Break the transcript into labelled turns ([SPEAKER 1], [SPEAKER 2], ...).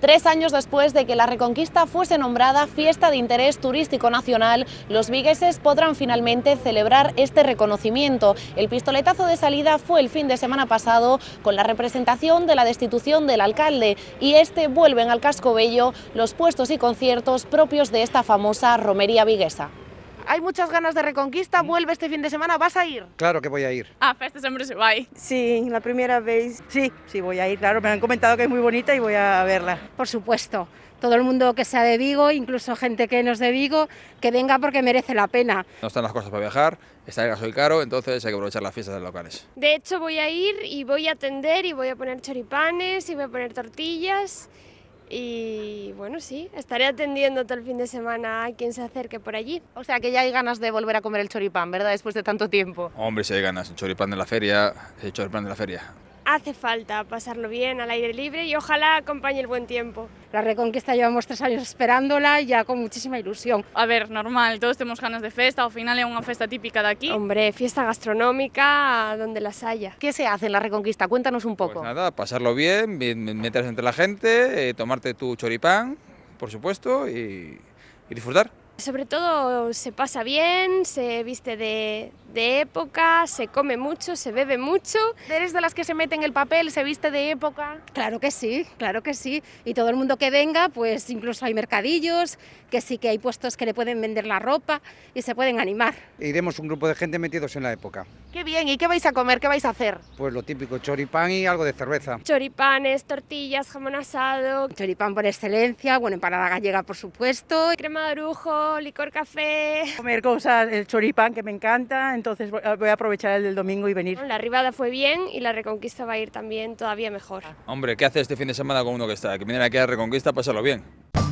[SPEAKER 1] Tres años después de que la Reconquista fuese nombrada Fiesta de Interés Turístico Nacional, los vigueses podrán finalmente celebrar este reconocimiento. El pistoletazo de salida fue el fin de semana pasado con la representación de la destitución del alcalde y este vuelven al casco bello los puestos y conciertos propios de esta famosa romería viguesa hay muchas ganas de Reconquista, vuelve este fin de semana, ¿vas a ir?
[SPEAKER 2] Claro que voy a ir. A ah, fiestas pues, siempre se va. Sí, la primera vez. Sí, sí, voy a ir, claro, me han comentado que es muy bonita y voy a verla. Por supuesto, todo el mundo que sea de Vigo, incluso gente que no es de Vigo, que venga porque merece la pena. No están las cosas para viajar, está el gasoil caro, entonces hay que aprovechar las fiestas de locales. De hecho, voy a ir y voy a atender y voy a poner choripanes y voy a poner tortillas y bueno, sí, estaré atendiendo todo el fin de semana a quien se acerque por allí. O sea que ya hay ganas de volver a comer el choripán, ¿verdad? Después de tanto tiempo. Hombre, si hay ganas, el choripán de la feria, el choripán de la feria hace falta pasarlo bien al aire libre y ojalá acompañe el buen tiempo. La reconquista llevamos tres años esperándola ya con muchísima ilusión. A ver, normal, todos tenemos ganas de fiesta, al final es una fiesta típica de aquí. Hombre, fiesta gastronómica, donde las haya. ¿Qué se hace en la reconquista? Cuéntanos un poco. Pues nada, pasarlo bien, meterse entre la gente, eh, tomarte tu choripán, por supuesto, y disfrutar. Sobre todo se pasa bien, se viste de, época, se come mucho, se bebe mucho.
[SPEAKER 1] ¿Eres de las que se mete en el papel, se viste de época? Claro que sí, claro que sí. Y todo el mundo que venga, pues incluso hay mercadillos, que sí que hay puestos que le pueden vender la ropa y
[SPEAKER 2] se pueden animar. E iremos un grupo de gente metidos en la época. Qué bien, ¿y qué vais a comer? ¿Qué vais a hacer? Pues lo típico, choripán y algo de cerveza. Choripanes, tortillas, jamón asado. Choripán por excelencia, bueno, empanada gallega por supuesto. Crema de orujo licor café... Comer cosas, el choripán que me encanta, entonces voy a aprovechar el del domingo y venir. La arribada fue bien y la Reconquista va a ir también todavía mejor. Hombre, ¿qué hace este fin de semana con uno que está? Que viene aquí a la Reconquista, pásalo bien.